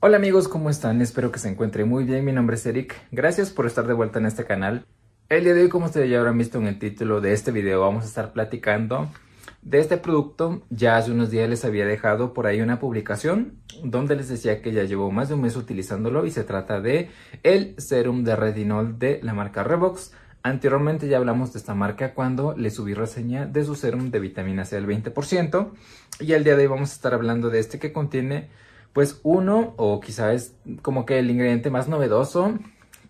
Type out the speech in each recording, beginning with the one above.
Hola amigos, ¿cómo están? Espero que se encuentren muy bien. Mi nombre es Eric. Gracias por estar de vuelta en este canal. El día de hoy, como ustedes ya habrán visto en el título de este video, vamos a estar platicando de este producto. Ya hace unos días les había dejado por ahí una publicación donde les decía que ya llevo más de un mes utilizándolo y se trata de el serum de retinol de la marca Revox. Anteriormente ya hablamos de esta marca cuando le subí reseña de su serum de vitamina C al 20% y el día de hoy vamos a estar hablando de este que contiene pues uno, o quizás como que el ingrediente más novedoso,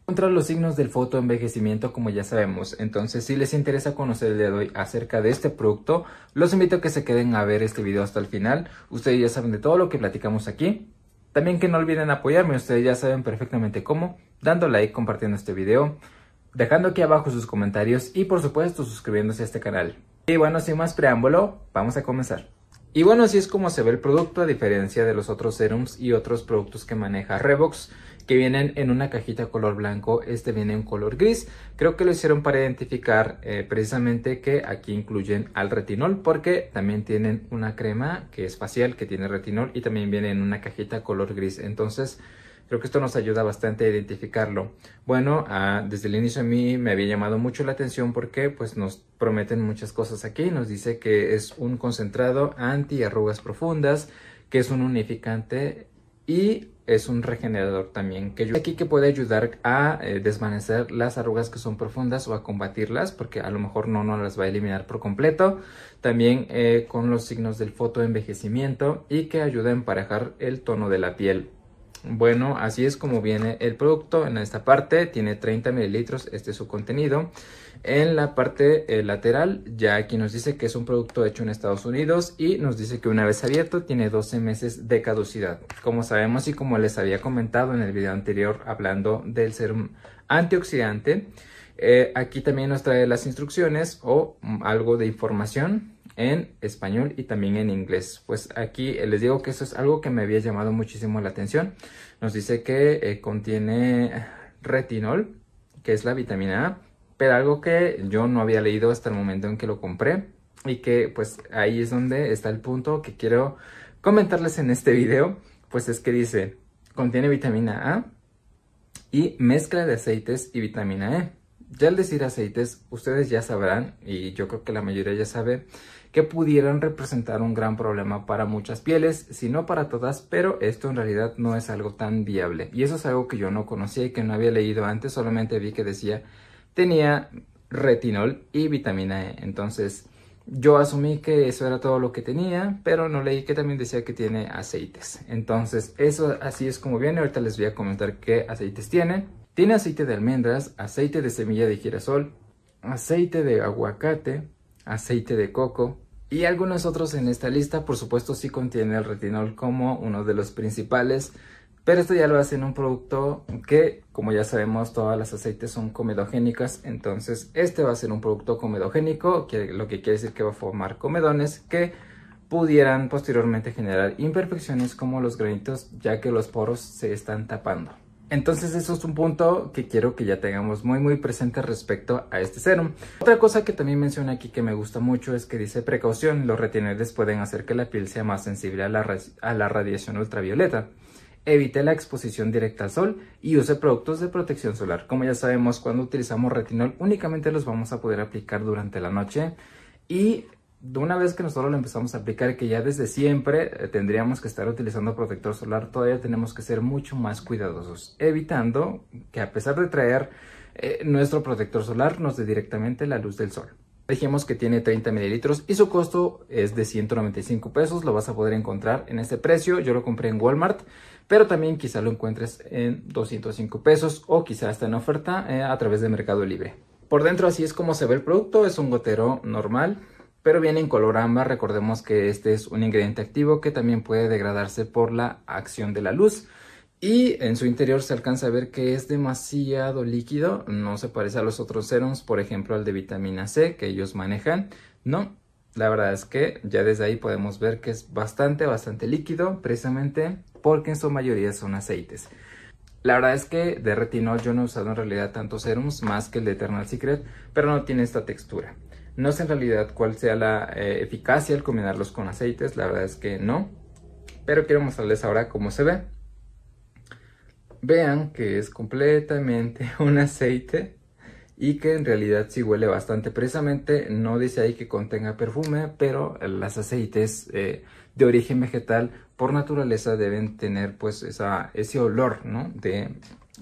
contra los signos del fotoenvejecimiento como ya sabemos. Entonces si les interesa conocer el día de hoy acerca de este producto, los invito a que se queden a ver este video hasta el final. Ustedes ya saben de todo lo que platicamos aquí. También que no olviden apoyarme, ustedes ya saben perfectamente cómo, dando like, compartiendo este video, dejando aquí abajo sus comentarios y por supuesto suscribiéndose a este canal. Y bueno, sin más preámbulo, vamos a comenzar. Y bueno, así es como se ve el producto a diferencia de los otros serums y otros productos que maneja Revox que vienen en una cajita color blanco, este viene en color gris. Creo que lo hicieron para identificar eh, precisamente que aquí incluyen al retinol porque también tienen una crema que es facial que tiene retinol y también viene en una cajita color gris. Entonces Creo que esto nos ayuda bastante a identificarlo. Bueno, ah, desde el inicio a mí me había llamado mucho la atención porque pues nos prometen muchas cosas aquí. Nos dice que es un concentrado anti arrugas profundas, que es un unificante y es un regenerador también que aquí que puede ayudar a eh, desvanecer las arrugas que son profundas o a combatirlas porque a lo mejor no, no las va a eliminar por completo también eh, con los signos del fotoenvejecimiento y que ayuda a emparejar el tono de la piel bueno, así es como viene el producto. En esta parte tiene 30 mililitros, este es su contenido. En la parte eh, lateral, ya aquí nos dice que es un producto hecho en Estados Unidos y nos dice que una vez abierto tiene 12 meses de caducidad. Como sabemos y como les había comentado en el video anterior hablando del serum antioxidante, eh, aquí también nos trae las instrucciones o mm, algo de información en español y también en inglés. Pues aquí eh, les digo que eso es algo que me había llamado muchísimo la atención. Nos dice que eh, contiene retinol, que es la vitamina A, pero algo que yo no había leído hasta el momento en que lo compré y que pues ahí es donde está el punto que quiero comentarles en este video, pues es que dice, contiene vitamina A y mezcla de aceites y vitamina E. Ya al decir aceites, ustedes ya sabrán, y yo creo que la mayoría ya sabe, que pudieran representar un gran problema para muchas pieles, si no para todas, pero esto en realidad no es algo tan viable. Y eso es algo que yo no conocía y que no había leído antes, solamente vi que decía tenía retinol y vitamina E. Entonces yo asumí que eso era todo lo que tenía, pero no leí que también decía que tiene aceites. Entonces eso así es como viene, ahorita les voy a comentar qué aceites tiene. Tiene aceite de almendras, aceite de semilla de girasol, aceite de aguacate, aceite de coco y algunos otros en esta lista. Por supuesto sí contiene el retinol como uno de los principales, pero esto ya lo hace en un producto que, como ya sabemos, todas las aceites son comedogénicas. Entonces este va a ser un producto comedogénico, que lo que quiere decir que va a formar comedones que pudieran posteriormente generar imperfecciones como los granitos ya que los poros se están tapando. Entonces eso es un punto que quiero que ya tengamos muy muy presente respecto a este serum. Otra cosa que también menciona aquí que me gusta mucho es que dice precaución, los retinoides pueden hacer que la piel sea más sensible a la, a la radiación ultravioleta. Evite la exposición directa al sol y use productos de protección solar. Como ya sabemos, cuando utilizamos retinol únicamente los vamos a poder aplicar durante la noche y de una vez que nosotros lo empezamos a aplicar, que ya desde siempre eh, tendríamos que estar utilizando protector solar, todavía tenemos que ser mucho más cuidadosos, evitando que a pesar de traer eh, nuestro protector solar nos dé directamente la luz del sol. Dijimos que tiene 30 mililitros y su costo es de 195 pesos. Lo vas a poder encontrar en este precio. Yo lo compré en Walmart, pero también quizá lo encuentres en 205 pesos o quizá está en oferta eh, a través de Mercado Libre. Por dentro así es como se ve el producto. Es un gotero normal pero viene en color ámbar. Recordemos que este es un ingrediente activo que también puede degradarse por la acción de la luz. Y en su interior se alcanza a ver que es demasiado líquido, no se parece a los otros serums, por ejemplo al de vitamina C que ellos manejan, ¿no? La verdad es que ya desde ahí podemos ver que es bastante, bastante líquido, precisamente porque en su mayoría son aceites. La verdad es que de retinol yo no he usado en realidad tantos serums más que el de Eternal Secret, pero no tiene esta textura. No sé en realidad cuál sea la eh, eficacia al combinarlos con aceites, la verdad es que no. Pero quiero mostrarles ahora cómo se ve. Vean que es completamente un aceite y que en realidad sí huele bastante. Precisamente no dice ahí que contenga perfume, pero los aceites eh, de origen vegetal por naturaleza deben tener pues esa, ese olor ¿no? de,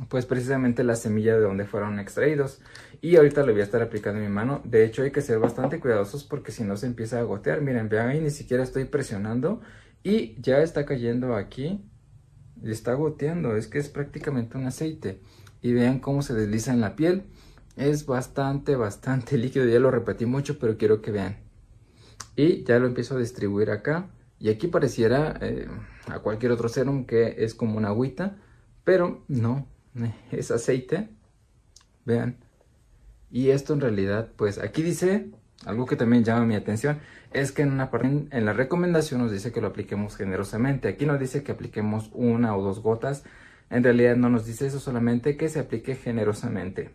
pues precisamente la semilla de donde fueron extraídos. Y ahorita le voy a estar aplicando en mi mano. De hecho hay que ser bastante cuidadosos porque si no se empieza a gotear. Miren, vean ahí ni siquiera estoy presionando y ya está cayendo aquí. Y está goteando, es que es prácticamente un aceite. Y vean cómo se desliza en la piel. Es bastante, bastante líquido. Ya lo repetí mucho, pero quiero que vean. Y ya lo empiezo a distribuir acá. Y aquí pareciera eh, a cualquier otro serum que es como una agüita. Pero no, es aceite. Vean. Y esto en realidad, pues aquí dice, algo que también llama mi atención, es que en, una en la recomendación nos dice que lo apliquemos generosamente. Aquí nos dice que apliquemos una o dos gotas. En realidad no nos dice eso, solamente que se aplique generosamente.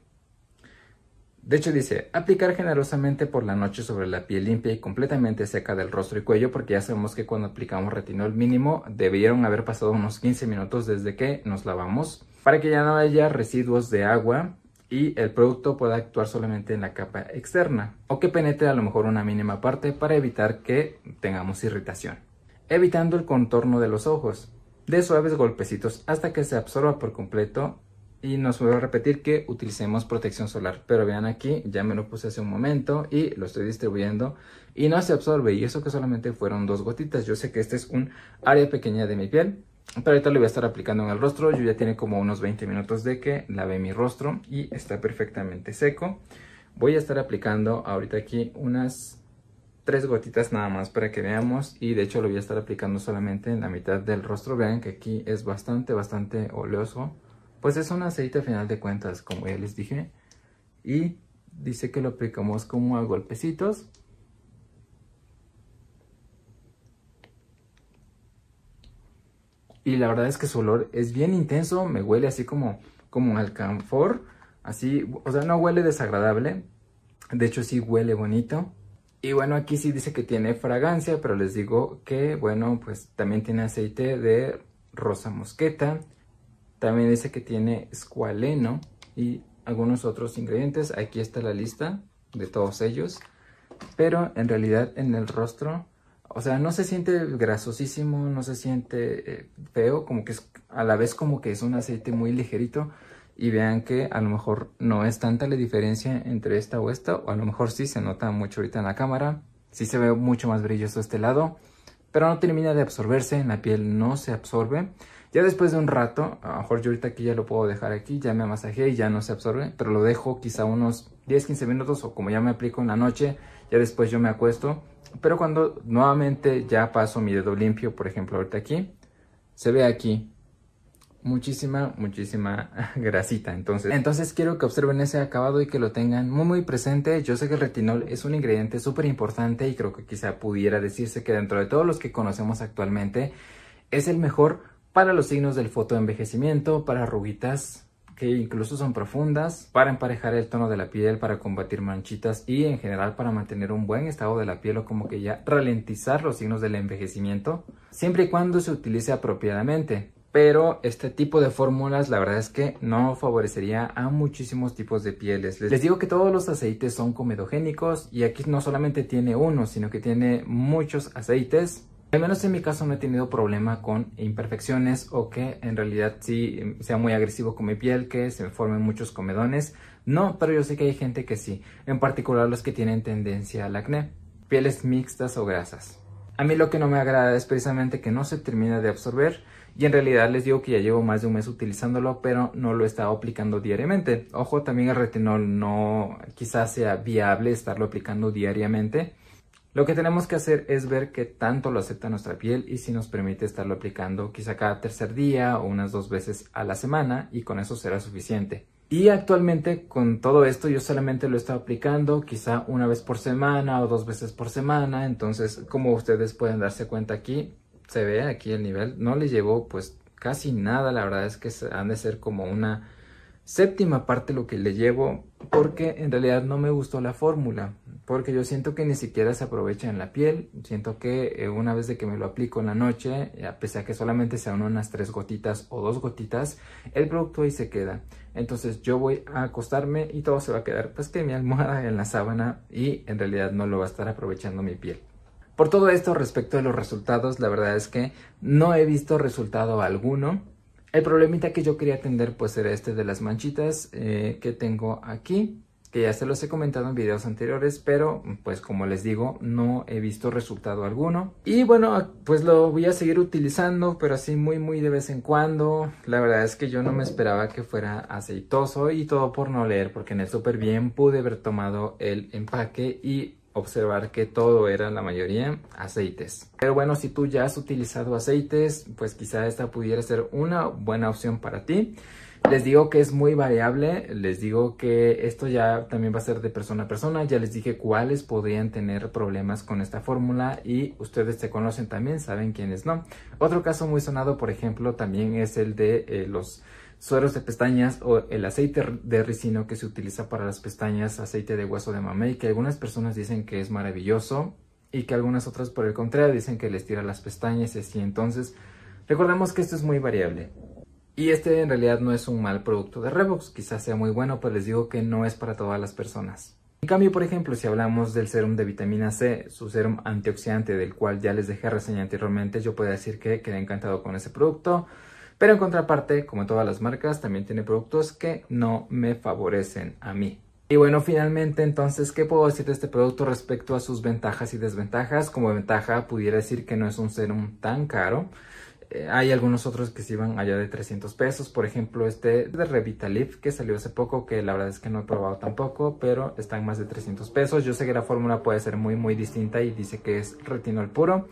De hecho dice, aplicar generosamente por la noche sobre la piel limpia y completamente seca del rostro y cuello porque ya sabemos que cuando aplicamos retinol mínimo debieron haber pasado unos 15 minutos desde que nos lavamos para que ya no haya residuos de agua y el producto pueda actuar solamente en la capa externa o que penetre a lo mejor una mínima parte para evitar que tengamos irritación, evitando el contorno de los ojos de suaves golpecitos hasta que se absorba por completo y nos vuelvo a repetir que utilicemos protección solar. Pero vean aquí, ya me lo puse hace un momento y lo estoy distribuyendo y no se absorbe. Y eso que solamente fueron dos gotitas. Yo sé que este es un área pequeña de mi piel. Pero ahorita lo voy a estar aplicando en el rostro. Yo ya tiene como unos 20 minutos de que lavé mi rostro y está perfectamente seco. Voy a estar aplicando ahorita aquí unas tres gotitas nada más para que veamos y de hecho lo voy a estar aplicando solamente en la mitad del rostro vean que aquí es bastante bastante oleoso pues es un aceite a final de cuentas, como ya les dije. Y dice que lo aplicamos como a golpecitos. Y la verdad es que su olor es bien intenso, me huele así como, como alcanfor. Así, o sea, no huele desagradable. De hecho, sí huele bonito. Y bueno, aquí sí dice que tiene fragancia, pero les digo que, bueno, pues también tiene aceite de rosa mosqueta, también dice que tiene escualeno y algunos otros ingredientes. Aquí está la lista de todos ellos. Pero en realidad en el rostro, o sea, no se siente grasosísimo, no se siente eh, feo, como que es a la vez como que es un aceite muy ligerito. Y vean que a lo mejor no es tanta la diferencia entre esta o esta, o a lo mejor sí se nota mucho ahorita en la cámara. Sí se ve mucho más brilloso este lado, pero no termina de absorberse, en la piel no se absorbe. Ya después de un rato, a lo mejor yo ahorita aquí ya lo puedo dejar aquí, ya me masajeé y ya no se absorbe, pero lo dejo quizá unos 10, 15 minutos o como ya me aplico en la noche, ya después yo me acuesto. Pero cuando nuevamente ya paso mi dedo limpio, por ejemplo ahorita aquí, se ve aquí muchísima, muchísima grasita. Entonces, entonces quiero que observen ese acabado y que lo tengan muy, muy presente. Yo sé que el retinol es un ingrediente súper importante y creo que quizá pudiera decirse que dentro de todos los que conocemos actualmente es el mejor para los signos del fotoenvejecimiento, para arruguitas que incluso son profundas, para emparejar el tono de la piel, para combatir manchitas y en general para mantener un buen estado de la piel o como que ya ralentizar los signos del envejecimiento, siempre y cuando se utilice apropiadamente. Pero este tipo de fórmulas la verdad es que no favorecería a muchísimos tipos de pieles. Les digo que todos los aceites son comedogénicos y aquí no solamente tiene uno, sino que tiene muchos aceites al menos en mi caso no he tenido problema con imperfecciones o que en realidad sí sea muy agresivo con mi piel, que se formen muchos comedones. No, pero yo sé que hay gente que sí, en particular los que tienen tendencia al acné, pieles mixtas o grasas. A mí lo que no me agrada es precisamente que no se termina de absorber y en realidad les digo que ya llevo más de un mes utilizándolo, pero no lo he estado aplicando diariamente. Ojo, también el retinol no quizás sea viable estarlo aplicando diariamente lo que tenemos que hacer es ver qué tanto lo acepta nuestra piel y si nos permite estarlo aplicando quizá cada tercer día o unas dos veces a la semana y con eso será suficiente. Y actualmente con todo esto yo solamente lo he estado aplicando quizá una vez por semana o dos veces por semana, entonces como ustedes pueden darse cuenta aquí, se ve aquí el nivel, no le llevo pues casi nada, la verdad es que han de ser como una séptima parte lo que le llevo porque en realidad no me gustó la fórmula, porque yo siento que ni siquiera se aprovecha en la piel, siento que eh, una vez de que me lo aplico en la noche, a pesar que solamente sean unas tres gotitas o dos gotitas, el producto ahí se queda. Entonces yo voy a acostarme y todo se va a quedar pues que mi almohada, en la sábana y en realidad no lo va a estar aprovechando mi piel. Por todo esto respecto a los resultados, la verdad es que no he visto resultado alguno. El problemita que yo quería atender pues era este de las manchitas eh, que tengo aquí, que ya se los he comentado en videos anteriores, pero pues como les digo, no he visto resultado alguno. Y bueno, pues lo voy a seguir utilizando, pero así muy muy de vez en cuando. La verdad es que yo no me esperaba que fuera aceitoso y todo por no leer, porque en el súper bien pude haber tomado el empaque y observar que todo era la mayoría aceites. Pero bueno, si tú ya has utilizado aceites, pues quizá esta pudiera ser una buena opción para ti. Les digo que es muy variable, les digo que esto ya también va a ser de persona a persona, ya les dije cuáles podrían tener problemas con esta fórmula y ustedes se conocen también, saben quiénes no. Otro caso muy sonado, por ejemplo, también es el de eh, los sueros de pestañas o el aceite de ricino que se utiliza para las pestañas, aceite de hueso de y que algunas personas dicen que es maravilloso y que algunas otras por el contrario dicen que les tira las pestañas y así. Entonces, recordemos que esto es muy variable. Y este en realidad no es un mal producto de Revox, quizás sea muy bueno, pero les digo que no es para todas las personas. En cambio, por ejemplo, si hablamos del serum de vitamina C, su serum antioxidante del cual ya les dejé reseña anteriormente, yo puedo decir que quedé encantado con ese producto. Pero en contraparte, como todas las marcas, también tiene productos que no me favorecen a mí. Y bueno, finalmente entonces, ¿qué puedo decir de este producto respecto a sus ventajas y desventajas? Como ventaja pudiera decir que no es un serum tan caro. Eh, hay algunos otros que se iban allá de 300 pesos, por ejemplo este de Revitalift, que salió hace poco, que la verdad es que no he probado tampoco, pero están más de 300 pesos. Yo sé que la fórmula puede ser muy muy distinta y dice que es retinol puro.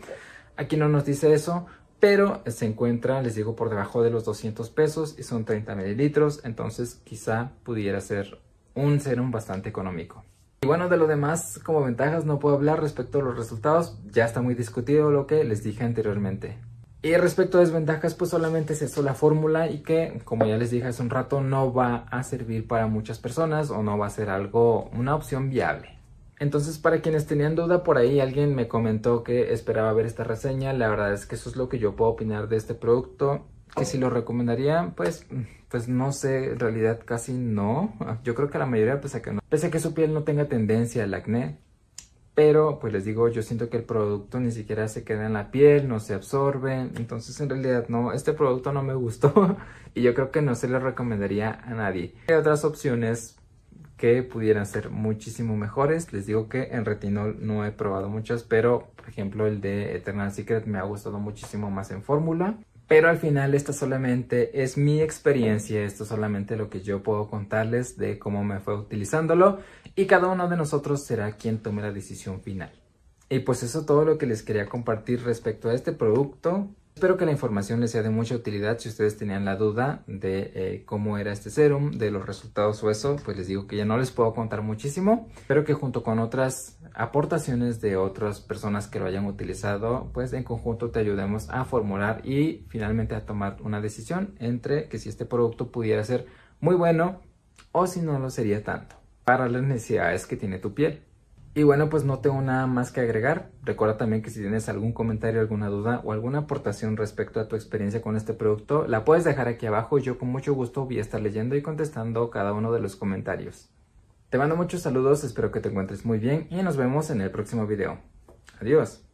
Aquí no nos dice eso, pero se encuentra, les digo, por debajo de los 200 pesos y son 30 mililitros, entonces quizá pudiera ser un serum bastante económico. Y bueno, de lo demás, como ventajas, no puedo hablar respecto a los resultados, ya está muy discutido lo que les dije anteriormente. Y respecto a desventajas, pues solamente es eso la fórmula y que, como ya les dije hace un rato, no va a servir para muchas personas o no va a ser algo, una opción viable. Entonces, para quienes tenían duda por ahí, alguien me comentó que esperaba ver esta reseña. La verdad es que eso es lo que yo puedo opinar de este producto. Que si lo recomendaría, pues, pues no sé, en realidad casi no. Yo creo que la mayoría, pese a que no, pese que su piel no tenga tendencia al acné. Pero, pues les digo, yo siento que el producto ni siquiera se queda en la piel, no se absorbe. Entonces, en realidad, no, este producto no me gustó y yo creo que no se lo recomendaría a nadie. Hay otras opciones que pudieran ser muchísimo mejores. Les digo que en retinol no he probado muchas, pero por ejemplo el de Eternal Secret me ha gustado muchísimo más en fórmula. Pero al final esta solamente es mi experiencia, esto solamente lo que yo puedo contarles de cómo me fue utilizándolo y cada uno de nosotros será quien tome la decisión final. Y pues eso todo lo que les quería compartir respecto a este producto. Espero que la información les sea de mucha utilidad. Si ustedes tenían la duda de eh, cómo era este serum, de los resultados o eso, pues les digo que ya no les puedo contar muchísimo. Espero que junto con otras aportaciones de otras personas que lo hayan utilizado, pues en conjunto te ayudemos a formular y finalmente a tomar una decisión entre que si este producto pudiera ser muy bueno o si no lo sería tanto para las necesidades que tiene tu piel. Y bueno, pues no tengo nada más que agregar. Recuerda también que si tienes algún comentario, alguna duda o alguna aportación respecto a tu experiencia con este producto, la puedes dejar aquí abajo. Yo con mucho gusto voy a estar leyendo y contestando cada uno de los comentarios. Te mando muchos saludos, espero que te encuentres muy bien y nos vemos en el próximo video. Adiós.